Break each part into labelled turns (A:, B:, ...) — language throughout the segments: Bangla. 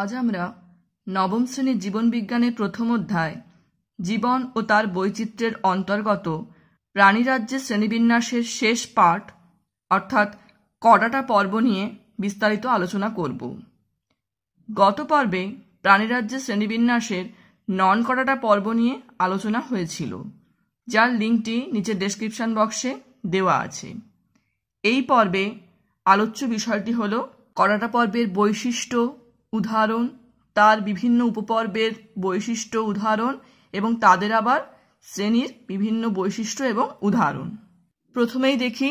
A: আজ আমরা নবম শ্রেণীর জীবনবিজ্ঞানের প্রথম অধ্যায় জীবন ও তার বৈচিত্র্যের অন্তর্গত প্রাণীরাজ্যের শ্রেণীবিন্যাসের শেষ পাঠ অর্থাৎ কডাটা পর্ব নিয়ে বিস্তারিত আলোচনা করব গত পর্বে প্রাণীরাজ্যের শ্রেণীবিন্যাসের নন কডাটা পর্ব নিয়ে আলোচনা হয়েছিল যার লিঙ্কটি নিচে ডেসক্রিপশন বক্সে দেওয়া আছে এই পর্বে আলোচ্য বিষয়টি হল কডাটা পর্বের বৈশিষ্ট্য উদাহরণ তার বিভিন্ন উপপর্বের বৈশিষ্ট্য উদাহরণ এবং তাদের আবার শ্রেণীর বিভিন্ন বৈশিষ্ট্য এবং উদাহরণ প্রথমেই দেখি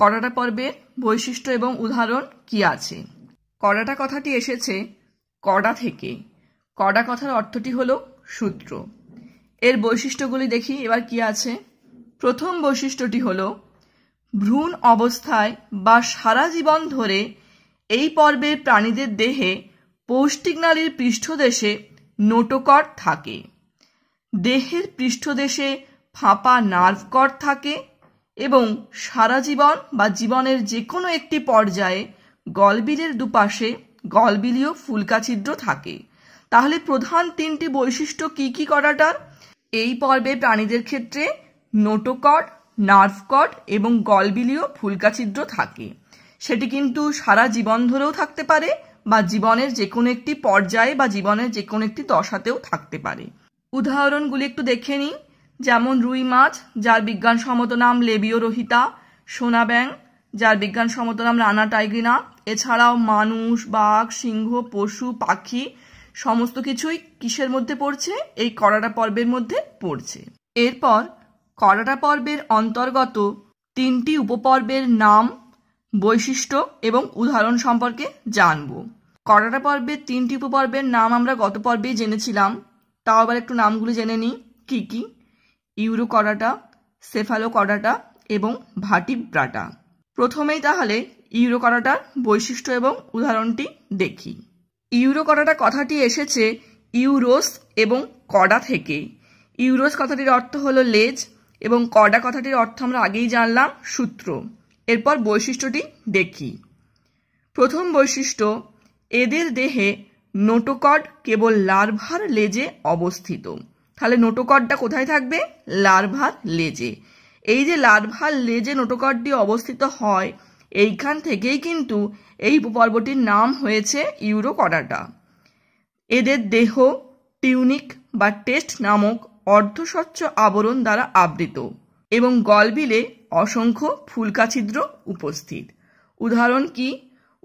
A: করাটা পর্বের বৈশিষ্ট্য এবং উদাহরণ কি আছে করাটা কথাটি এসেছে কডা থেকে কডা কথার অর্থটি হল সূত্র এর বৈশিষ্ট্যগুলি দেখি এবার কি আছে প্রথম বৈশিষ্ট্যটি হল ভ্রূণ অবস্থায় বা সারা জীবন ধরে এই পর্বের প্রাণীদের দেহে পৌষ্টিক নালীর পৃষ্ঠদেশে নোটোকর থাকে দেহের পৃষ্ঠদেশে ফাঁপা নার্ভকর থাকে এবং সারা জীবন বা জীবনের যে কোনো একটি পর্যায়ে গলবিলের দুপাশে গলবিলীয় ফুলকা ছিদ্র থাকে তাহলে প্রধান তিনটি বৈশিষ্ট্য কি কি করাটার এই পর্বে প্রাণীদের ক্ষেত্রে নোটোকট নার্ভকট এবং গলবিলীয় ফুলকা ছিদ্র থাকে সেটি কিন্তু সারা জীবন ধরেও থাকতে পারে বা জীবনের যে কোনো একটি পর্যায়ে বা জীবনের যে কোনো একটি দশাতেও থাকতে পারে উদাহরণগুলি একটু দেখে নিই যেমন রুই মাছ যার বিজ্ঞানসম্মত নাম লেবিও রোহিতা সোনা ব্যাং যার বিজ্ঞানসম্মত নাম রানা টাইগ্রিনা এছাড়াও মানুষ বাঘ সিংহ পশু পাখি সমস্ত কিছুই কিসের মধ্যে পড়ছে এই করাটা পর্বের মধ্যে পড়ছে এরপর করাটা পর্বের অন্তর্গত তিনটি উপপর্বের নাম বৈশিষ্ট্য এবং উদাহরণ সম্পর্কে জানব করাটা পর্বের তিনটি উপপর্বের নাম আমরা গত পর্বেই জেনেছিলাম তাও আবার একটু নামগুলি জেনে নিই কী কী ইউরো করাটা সেফালো করাটা এবং ভাটিব্রাটা প্রথমেই তাহলে ইউরো করাটার বৈশিষ্ট্য এবং উদাহরণটি দেখি ইউরো করাটা কথাটি এসেছে ইউরোস এবং কডা থেকে ইউরোস কথাটির অর্থ হলো লেজ এবং কডা কথাটির অর্থ আমরা আগেই জানলাম সূত্র এরপর বৈশিষ্ট্যটি দেখি প্রথম বৈশিষ্ট্য এদের দেহে নোটোকড কেবল লার্ভার লেজে অবস্থিত তাহলে নোটোকডটা কোথায় থাকবে লার্ভার লেজে এই যে লার্ভার লেজে নোটোকডটি অবস্থিত হয় এইখান থেকেই কিন্তু এই উপপর্বটির নাম হয়েছে ইউরোকডাটা এদের দেহ টিউনিক বা টেস্ট নামক অর্ধস্বচ্ছ আবরণ দ্বারা আবৃত এবং গলবিলে অসংখ্য ফুলকাছিদ্র উপস্থিত উদাহরণ কি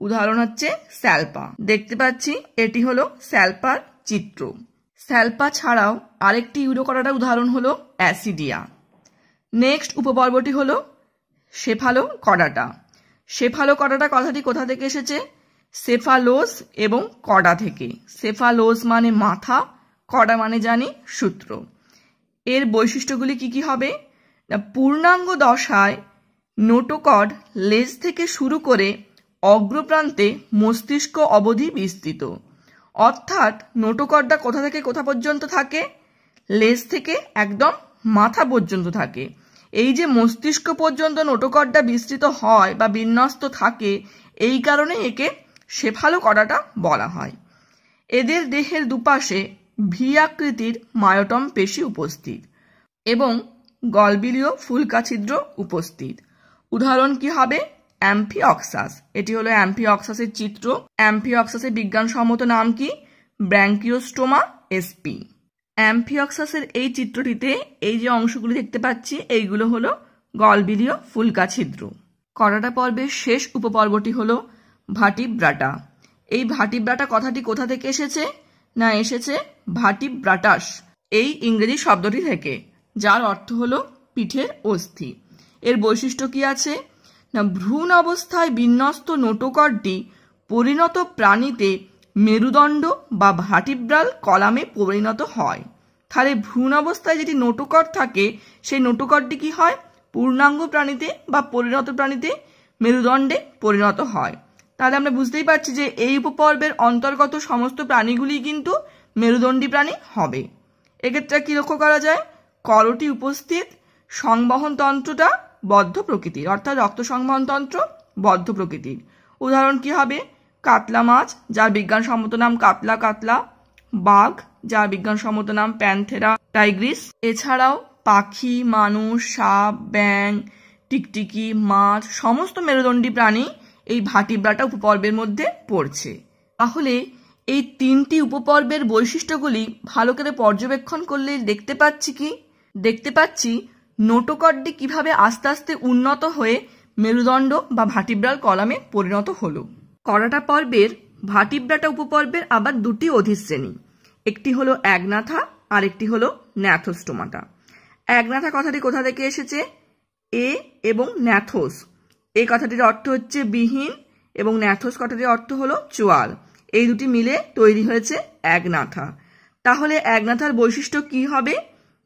A: উদাহরণ হচ্ছে স্যালপা দেখতে পাচ্ছি এটি হলো স্যালপার চিত্র স্যালপা ছাড়াও আরেকটি ইউরোকরাটার উদাহরণ হলো অ্যাসিডিয়া নেক্সট উপপর্বটি হলো সেফালো কডাটা সেফালো কডাটা কথাটি কোথা থেকে এসেছে সেফালোস এবং কডা থেকে সেফালোস মানে মাথা কডা মানে জানি সূত্র এর বৈশিষ্ট্যগুলি কি কি হবে পূর্ণাঙ্গ দশায় নোটোকড লেজ থেকে শুরু করে অগ্রপ্রান্তে মস্তিষ্ক অবধি বিস্তৃত অর্থাৎ নোটোকডটা কোথা থেকে কোথা পর্যন্ত থাকে লেজ থেকে একদম মাথা পর্যন্ত থাকে এই যে মস্তিষ্ক পর্যন্ত নোটোকডটা বিস্তৃত হয় বা বিন্যস্ত থাকে এই কারণে একে শেফালো করাটা বলা হয় এদের দেহের দুপাশে ভি আকৃতির মায়োটম পেশি উপস্থিত এবং গলবিলীয় ফুলকাছিদ্র উপস্থিত উদাহরণ কি হবে অ্যাম্ফিঅক্সাস এটি হলো অ্যাম্ফিঅক্সাসের চিত্র অ্যাম্ফিঅক্সাসের বিজ্ঞানসম্মত নাম কি ব্র্যাঙ্কিওস্টোমা এসপি অ্যাম্ফিঅক্সাসের এই চিত্রটিতে এই যে অংশগুলি দেখতে পাচ্ছি এইগুলো হলো গলবিলীয় ফুলকাছিদ্র ছিদ্র করাটা পর্বের শেষ উপপর্বটি হলো ভাটিব্রাটা এই ভাটিব্রাটা কথাটি কোথা থেকে এসেছে না এসেছে ভাটিব্রাটাস এই ইংরেজি শব্দটি থেকে যার অর্থ হলো পিঠের অস্থি এর বৈশিষ্ট্য কি আছে না ভ্রূণ অবস্থায় বিন্যস্ত নোটকরটি পরিণত প্রাণীতে মেরুদণ্ড বা ভাটিব্রাল কলামে পরিণত হয় তাহলে ভ্রূণ অবস্থায় যেটি নোটকর থাকে সেই নোটকরটি কি হয় পূর্ণাঙ্গ প্রাণীতে বা পরিণত প্রাণীতে মেরুদণ্ডে পরিণত হয় তাহলে আমরা বুঝতেই পারছি যে এই উপপর্বের অন্তর্গত সমস্ত প্রাণীগুলি কিন্তু মেরুদণ্ডী প্রাণী হবে এক্ষেত্রে কী লক্ষ্য করা যায় করটি উপস্থিত সংবহন তন্ত্রটা বদ্ধ প্রকৃতির অর্থাৎ রক্ত সংবহন তন্ত্র বদ্ধ প্রকৃতির উদাহরণ কি হবে কাতলা মাছ যার বিজ্ঞানসম্মত নাম কাতলা কাতলা বাঘ যার বিজ্ঞানসম্মত নাম প্যান্থেরা টাইগ্রিস এছাড়াও পাখি মানুষ সাপ ব্যাং টিকটিকি মাছ সমস্ত মেরুদণ্ডী প্রাণী এই ভাটিব্রাটা উপপর্বের মধ্যে পড়ছে তাহলে এই তিনটি উপপর্বের বৈশিষ্ট্যগুলি ভালো করে পর্যবেক্ষণ করলে দেখতে পাচ্ছি কি দেখতে পাচ্ছি নোটোকর্ডটি কিভাবে আস্তে আস্তে উন্নত হয়ে মেরুদণ্ড বা ভাটিব্রাল কলামে পরিণত হল করাটা পর্বের ভাটিব্রাটা উপপর্বের আবার দুটি অধিশ্রেণী একটি হলো একনাথা আর একটি হলো ন্যাথোস্টোমাটা একনাথা কথাটি কোথা থেকে এসেছে এ এবং ন্যাথোস এই কথাটির অর্থ হচ্ছে বিহীন এবং ন্যাথোস কথাটির অর্থ হলো চোয়াল এই দুটি মিলে তৈরি হয়েছে একনাথা তাহলে একনাথার বৈশিষ্ট্য কি হবে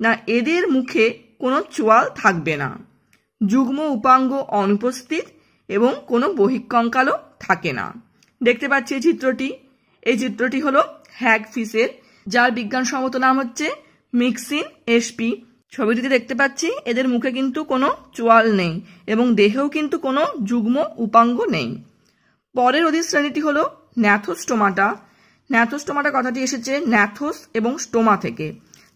A: না এদের মুখে কোনো চোয়াল থাকবে না যুগ্ম উপাঙ্গ অনুপস্থিত এবং কোনো বহিকঙ্কালও থাকে না দেখতে পাচ্ছি এই চিত্রটি এই চিত্রটি হলো হ্যাগ ফিসের যার বিজ্ঞানসম্মত নাম হচ্ছে মিক্সিন এসপি ছবিটিতে দেখতে পাচ্ছি এদের মুখে কিন্তু কোনো চোয়াল নেই এবং দেহেও কিন্তু কোনো যুগ্ম উপাঙ্গ নেই পরের শ্রেণীটি হলো ন্যাথোস্টোমাটা ন্যাথোস্টোমাটা কথাটি এসেছে ন্যাথোস এবং স্টোমা থেকে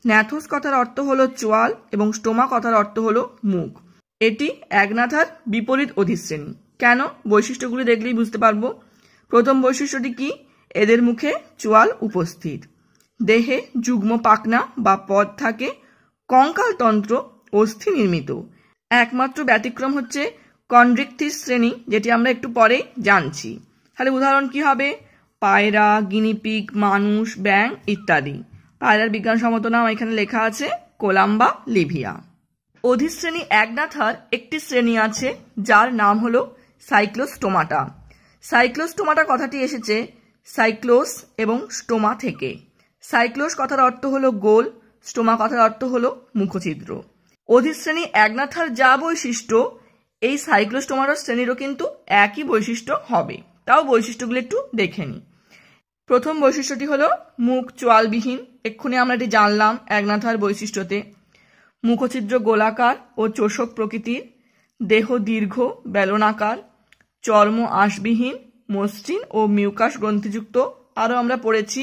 A: ন্যাথুস কথার অর্থ হলো চোয়াল এবং স্টোমা কথার অর্থ হলো মুখ এটি একনাথার বিপরীত অধিশ্রেণী কেন বৈশিষ্ট্যগুলি দেখলেই বুঝতে পারবো প্রথম বৈশিষ্ট্যটি কি এদের মুখে চোয়াল উপস্থিত দেহে যুগ্ম পাকনা বা পদ থাকে কঙ্কালতন্ত্র অস্থি নির্মিত একমাত্র ব্যতিক্রম হচ্ছে কনড্রিকথিস শ্রেণী যেটি আমরা একটু পরে জানছি তাহলে উদাহরণ কি হবে পায়রা গিনিপিগ মানুষ ব্যাং ইত্যাদি পায়রার বিজ্ঞানসম্মত নাম এখানে লেখা আছে কোলাম্বা লিভিয়া অধিশ্রেণী একনাথার একটি শ্রেণী আছে যার নাম হল সাইক্লোস্টোমাটা সাইক্লোস্টোমাটা কথাটি এসেছে সাইক্লোস এবং স্টোমা থেকে সাইক্লোস কথার অর্থ হল গোল স্টোমা কথার অর্থ হল মুখচিত্র অধিশ্রেণী একনাথার যা বৈশিষ্ট্য এই সাইক্লোস্টোমাটার শ্রেণীরও কিন্তু একই বৈশিষ্ট্য হবে তাও বৈশিষ্ট্যগুলো একটু দেখে নিই প্রথম বৈশিষ্ট্যটি হলো মুখ চোয়ালবিহীন এক্ষুনি আমরা এটি জানলাম একনাথার বৈশিষ্ট্যতে মুখছিদ্র গোলাকার ও চোষক প্রকৃতির দেহ দীর্ঘ বেলনাকার চর্ম আশবিহীন মসৃণ ও মিউকাস গ্রন্থিযুক্ত আরও আমরা পড়েছি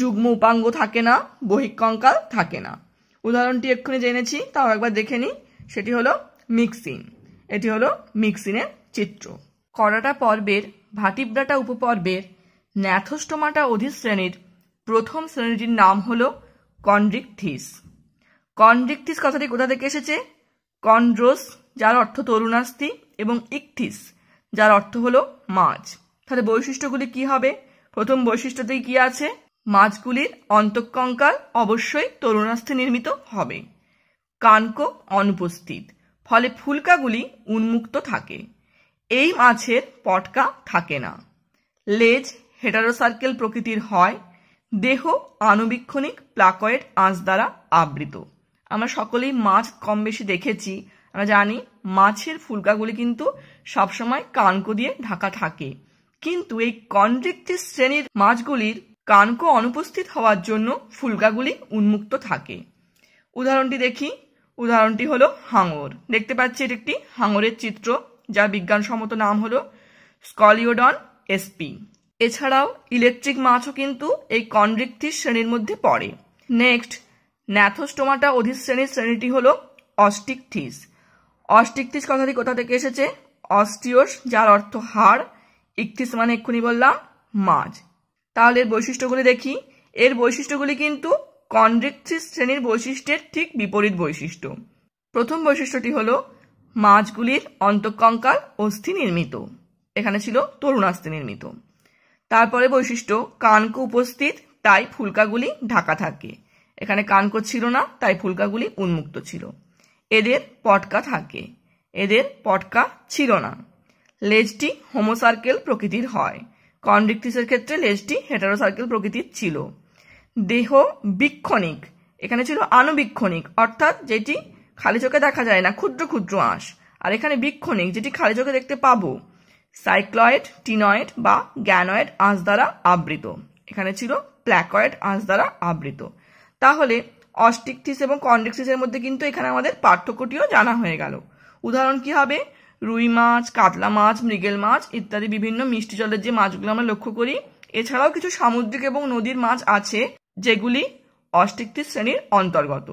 A: যুগ্ম উপাঙ্গ থাকে না বহিকঙ্কাল থাকে না উদাহরণটি এক্ষুনি জেনেছি তাও একবার দেখে নিই সেটি হলো মিক্সিন এটি হলো মিক্সিনের চিত্র করাটা পর্বের ভাটিব্রাটা উপপর্বের ন্যাথোস্টোমাটা অধিশ্রেণীর প্রথম শ্রেণীটির নাম হল কন্ড্রিকথিস কন্ড্রিকথিস কথাটি কোথা থেকে এসেছে কন্ড্রোস যার অর্থ তরুণাস্থি এবং ইকথিস যার অর্থ হল মাছ তাহলে বৈশিষ্ট্যগুলি কি হবে প্রথম বৈশিষ্ট্যতেই কি আছে মাছগুলির অন্তঃকঙ্কাল অবশ্যই তরুণাস্থি নির্মিত হবে কানকো অনুপস্থিত ফলে ফুলকাগুলি উন্মুক্ত থাকে এই মাছের পটকা থাকে না লেজ হেটারোসার্কেল প্রকৃতির হয় দেহ আনুবীক্ষণিক প্লাকয়েড আঁচ দ্বারা আবৃত আমরা সকলেই মাছ কম বেশি দেখেছি আমরা জানি মাছের ফুলকাগুলি কিন্তু সবসময় কানকো দিয়ে ঢাকা থাকে কিন্তু এই কনড্রিকটিস শ্রেণীর মাছগুলির কানকো অনুপস্থিত হওয়ার জন্য ফুলকাগুলি উন্মুক্ত থাকে উদাহরণটি দেখি উদাহরণটি হলো হাঙর দেখতে পাচ্ছি এটি একটি হাঙরের চিত্র যার বিজ্ঞানসম্মত নাম হলো স্কলিওডন এসপি এছাড়াও ইলেকট্রিক মাছও কিন্তু এই কনরিক্টিস শ্রেণীর মধ্যে পড়ে নেক্সট ন্যাথোস্টোমাটা অধিশ্রেণীর শ্রেণীটি হলো অস্টিকথিস অস্টিকথিস কথাটি কোথা থেকে এসেছে অস্টিওস যার অর্থ হাড় ইকথিস মানে এক্ষুনি বললাম মাছ তাহলে এর বৈশিষ্ট্যগুলি দেখি এর বৈশিষ্ট্যগুলি কিন্তু কনড্রিকথিস শ্রেণীর বৈশিষ্ট্যের ঠিক বিপরীত বৈশিষ্ট্য প্রথম বৈশিষ্ট্যটি হলো মাছগুলির অন্তঃকঙ্কাল অস্থি নির্মিত এখানে ছিল তরুণাস্থি নির্মিত তারপরে বৈশিষ্ট্য কানক উপস্থিত তাই ফুলকাগুলি ঢাকা থাকে এখানে কানক ছিল না তাই ফুলকাগুলি উন্মুক্ত ছিল এদের পটকা থাকে এদের পটকা ছিল না লেজটি হোমোসার্কেল প্রকৃতির হয় কনডিক্টিসের ক্ষেত্রে লেজটি হেটারোসার্কেল প্রকৃতির ছিল দেহ বিক্ষণিক এখানে ছিল আনুবীক্ষণিক অর্থাৎ যেটি খালি চোখে দেখা যায় না ক্ষুদ্র ক্ষুদ্র আঁশ আর এখানে বিক্ষণিক যেটি খালি চোখে দেখতে পাবো সাইক্লয়েড টিনয়েড বা গ্যানয়েড আঁশ দ্বারা আবৃত এখানে ছিল প্ল্যাকয়েড আঁশ দ্বারা আবৃত তাহলে অস্টিকটিস এবং কন্ডেক্সিসের মধ্যে কিন্তু এখানে আমাদের পার্থক্যটিও জানা হয়ে গেল উদাহরণ কি হবে রুই মাছ কাতলা মাছ মৃগেল মাছ ইত্যাদি বিভিন্ন মিষ্টি জলের যে মাছগুলো আমরা লক্ষ্য করি এছাড়াও কিছু সামুদ্রিক এবং নদীর মাছ আছে যেগুলি অস্টিকটিস শ্রেণীর অন্তর্গত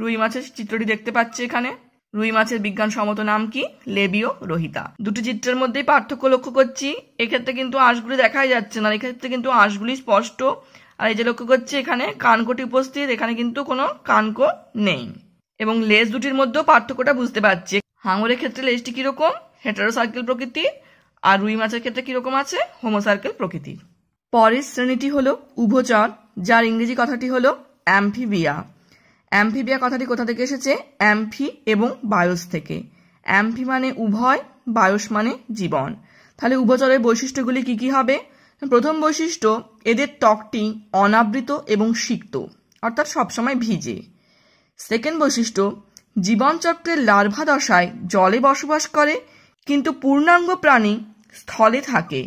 A: রুই মাছের চিত্রটি দেখতে পাচ্ছি এখানে রুই মাছের বিজ্ঞানসম্মত নাম কি লেবিও রোহিতা দুটি চিত্রের মধ্যেই পার্থক্য লক্ষ্য করছি এক্ষেত্রে কিন্তু আঁশগুলি দেখাই যাচ্ছে না এক্ষেত্রে কিন্তু আঁশগুলি স্পষ্ট আর এই যে লক্ষ্য করছি এখানে কানকোটি উপস্থিত এখানে কিন্তু কোনো কানকো নেই এবং লেজ দুটির মধ্যেও পার্থক্যটা বুঝতে পারছি হাঙরের ক্ষেত্রে লেজটি কীরকম সার্কেল প্রকৃতি আর রুই মাছের ক্ষেত্রে কীরকম আছে হোমো সার্কেল প্রকৃতির পরের শ্রেণীটি হলো উভচর যার ইংরেজি কথাটি হলো অ্যাম্ফিবিয়া অ্যাম্ফিবিয়া কথাটি কোথা থেকে এসেছে অ্যাম্ফি এবং বায়োস থেকে অ্যাম্ফি মানে উভয় বায়োস মানে জীবন তাহলে উভচরের বৈশিষ্ট্যগুলি কি কি হবে প্রথম বৈশিষ্ট্য এদের ত্বকটি অনাবৃত এবং সিক্ত অর্থাৎ সবসময় ভিজে সেকেন্ড বৈশিষ্ট্য জীবনচক্রের লার্ভা দশায় জলে বসবাস করে কিন্তু পূর্ণাঙ্গ প্রাণী স্থলে থাকে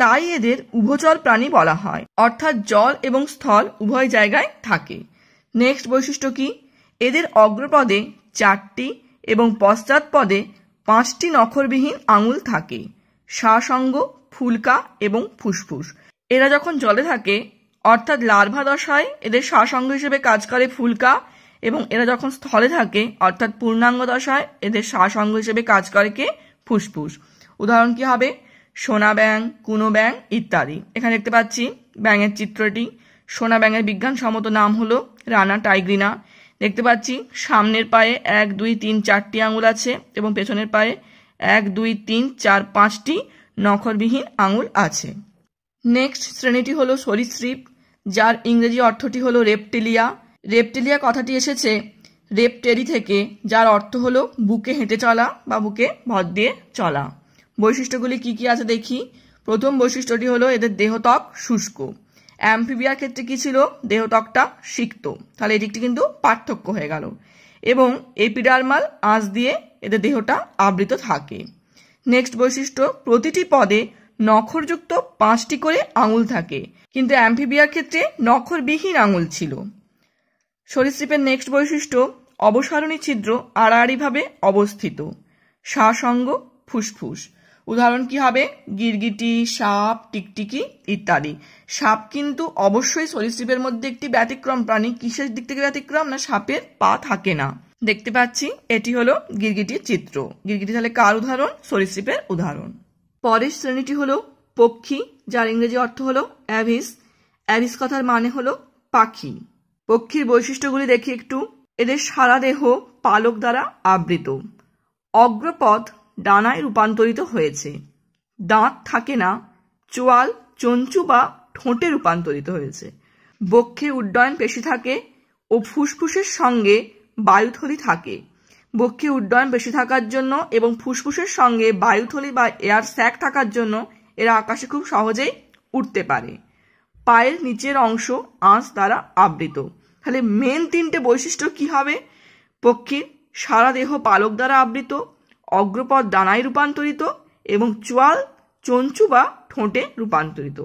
A: তাই এদের উভচর প্রাণী বলা হয় অর্থাৎ জল এবং স্থল উভয় জায়গায় থাকে নেক্সট বৈশিষ্ট্য কি এদের অগ্রপদে চারটি এবং পশ্চাৎপদে পাঁচটি নখরবিহীন আঙুল থাকে সাসঙ্গ ফুলকা এবং ফুসফুস এরা যখন জলে থাকে অর্থাৎ লার্ভা দশায় এদের সাসঙ্গ হিসেবে কাজ করে ফুলকা এবং এরা যখন স্থলে থাকে অর্থাৎ পূর্ণাঙ্গ দশায় এদের সাসঙ্গ হিসেবে কাজ করে কে ফুসফুস উদাহরণ কি হবে সোনা ব্যাং কুনো ব্যাং ইত্যাদি এখানে দেখতে পাচ্ছি ব্যাঙের চিত্রটি সোনা ব্যাঙের বিজ্ঞানসম্মত নাম হলো রানা টাইগ্রিনা দেখতে পাচ্ছি সামনের পায়ে এক দুই তিন চারটি আঙুল আছে এবং পেছনের পায়ে এক দুই তিন চার পাঁচটি নখরবিহীন আঙুল আছে নেক্সট শ্রেণীটি হলো সরীসৃপ যার ইংরেজি অর্থটি হলো রেপটেলিয়া রেপটেলিয়া কথাটি এসেছে রেপটেরি থেকে যার অর্থ হলো বুকে হেঁটে চলা বা বুকে ভর দিয়ে চলা বৈশিষ্ট্যগুলি কি কি আছে দেখি প্রথম বৈশিষ্ট্যটি হলো এদের দেহত্বক শুষ্ক অ্যাম্পিবিয়ার ক্ষেত্রে কি ছিল দেহত্বকটা সিক্ত তাহলে এদিকটি কিন্তু পার্থক্য হয়ে গেল এবং এপিডার্মাল আঁচ দিয়ে এদের দেহটা আবৃত থাকে নেক্সট বৈশিষ্ট্য প্রতিটি পদে নখরযুক্ত পাঁচটি করে আঙুল থাকে কিন্তু অ্যাম্পিবিয়ার ক্ষেত্রে নখরবিহীন আঙুল ছিল সরীসৃপের নেক্সট বৈশিষ্ট্য অবসারণী ছিদ্র আড়াআড়িভাবে অবস্থিত সাসঙ্গ ফুসফুস উদাহরণ কি হবে গিরগিটি সাপ টিকটিকি ইত্যাদি সাপ কিন্তু অবশ্যই সরীসৃপের মধ্যে একটি ব্যতিক্রম প্রাণী কিসের দিক থেকে ব্যতিক্রম না সাপের পা থাকে না দেখতে পাচ্ছি এটি হলো গিরগিটির চিত্র গিরগিটি তাহলে কার উদাহরণ সরীসৃপের উদাহরণ পরের শ্রেণীটি হলো পক্ষী যার ইংরেজি অর্থ হলো অ্যাভিস অ্যাভিস কথার মানে হলো পাখি পক্ষীর বৈশিষ্ট্যগুলি দেখি একটু এদের সারা দেহ পালক দ্বারা আবৃত অগ্রপথ ডানায় রূপান্তরিত হয়েছে দাঁত থাকে না চোয়াল চঞ্চু বা ঠোঁটে রূপান্তরিত হয়েছে বক্ষে উড্ডয়ন পেশি থাকে ও ফুসফুসের সঙ্গে বায়ুথলি থাকে বক্ষে উড্ডয়ন বেশি থাকার জন্য এবং ফুসফুসের সঙ্গে বায়ুথলি বা এয়ার স্যাক থাকার জন্য এরা আকাশে খুব সহজেই উঠতে পারে পায়ের নিচের অংশ আঁচ দ্বারা আবৃত তাহলে মেন তিনটে বৈশিষ্ট্য কি হবে পক্ষীর সারা দেহ পালক দ্বারা আবৃত অগ্রপদ দানায় রূপান্তরিত এবং চোয়াল চঞ্চু বা ঠোঁটে রূপান্তরিত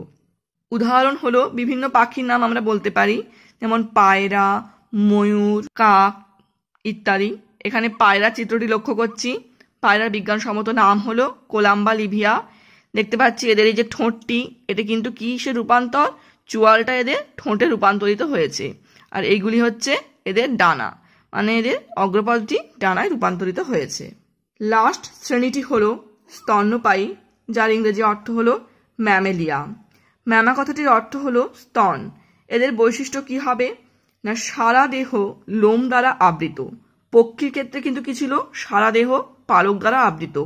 A: উদাহরণ হলো বিভিন্ন পাখির নাম আমরা বলতে পারি যেমন পায়রা ময়ূর কাক ইত্যাদি এখানে পায়রা চিত্রটি লক্ষ্য করছি পায়রার বিজ্ঞানসম্মত নাম হলো কোলাম্বা লিভিয়া দেখতে পাচ্ছি এদের এই যে ঠোঁটটি এটা কিন্তু কিসে রূপান্তর চুয়ালটা এদের ঠোঁটে রূপান্তরিত হয়েছে আর এইগুলি হচ্ছে এদের ডানা মানে এদের অগ্রপথটি ডানায় রূপান্তরিত হয়েছে লাস্ট শ্রেণীটি হল স্তন্যপায়ী যার ইংরেজি অর্থ হল ম্যামেলিয়া ম্যামা কথাটির অর্থ হল স্তন এদের বৈশিষ্ট্য কি হবে না সারা দেহ লোম দ্বারা আবৃত পক্ষীর ক্ষেত্রে কিন্তু কি ছিল সারা দেহ পালক দ্বারা আবৃত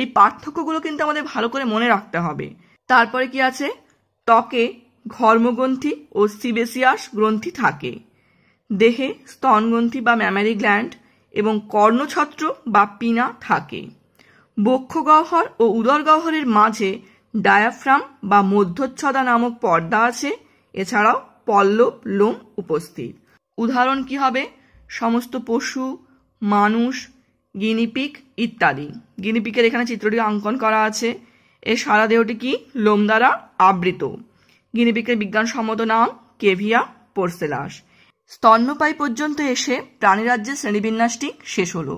A: এই পার্থক্যগুলো কিন্তু আমাদের ভালো করে মনে রাখতে হবে তারপরে কি আছে ত্বকে ঘর্মগ্রন্থি ও সিবেসিয়াস গ্রন্থি থাকে দেহে স্তনগ্রন্থি বা ম্যামারি গ্ল্যান্ড এবং কর্ণছত্র বা পিনা থাকে বক্ষগহ্বর ও উদরগহ্বরের মাঝে ডায়াফ্রাম বা মধ্যচ্ছদা নামক পর্দা আছে এছাড়াও পল্লব লোম উপস্থিত উদাহরণ কি হবে সমস্ত পশু মানুষ গিনিপিক ইত্যাদি গিনিপিকের এখানে চিত্রটি অঙ্কন করা আছে এর সারা দেহটি কি লোম দ্বারা আবৃত গিনিপিকের বিজ্ঞানসম্মত নাম কেভিয়া পোর্সেলাস স্তন্যপায়ী পর্যন্ত এসে প্রাণীরাজ্যের শ্রেণীবিন্যাসটি শেষ হল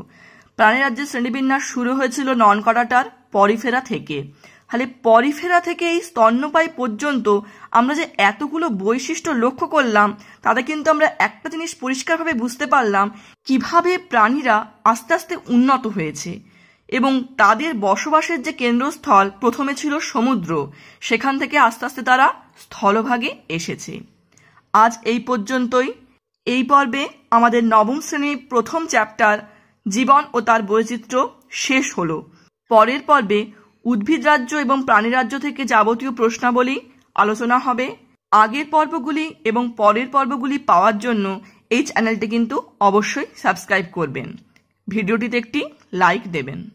A: প্রাণীরাজ্যের শ্রেণীবিন্যাস শুরু হয়েছিল নন কডাটার পরিফেরা থেকে তাহলে পরিফেরা থেকে এই স্তন্যপায়ী পর্যন্ত আমরা যে এতগুলো বৈশিষ্ট্য লক্ষ্য করলাম তাতে কিন্তু আমরা একটা জিনিস পরিষ্কারভাবে বুঝতে পারলাম কিভাবে প্রাণীরা আস্তে আস্তে উন্নত হয়েছে এবং তাদের বসবাসের যে কেন্দ্রস্থল প্রথমে ছিল সমুদ্র সেখান থেকে আস্তে আস্তে তারা স্থলভাগে এসেছে আজ এই পর্যন্তই এই পর্বে আমাদের নবম শ্রেণীর প্রথম চ্যাপ্টার জীবন ও তার বৈচিত্র্য শেষ হল পরের পর্বে উদ্ভিদ রাজ্য এবং প্রাণী রাজ্য থেকে যাবতীয় প্রশ্নাবলী আলোচনা হবে আগের পর্বগুলি এবং পরের পর্বগুলি পাওয়ার জন্য এই চ্যানেলটি কিন্তু অবশ্যই সাবস্ক্রাইব করবেন ভিডিওটিতে একটি লাইক দেবেন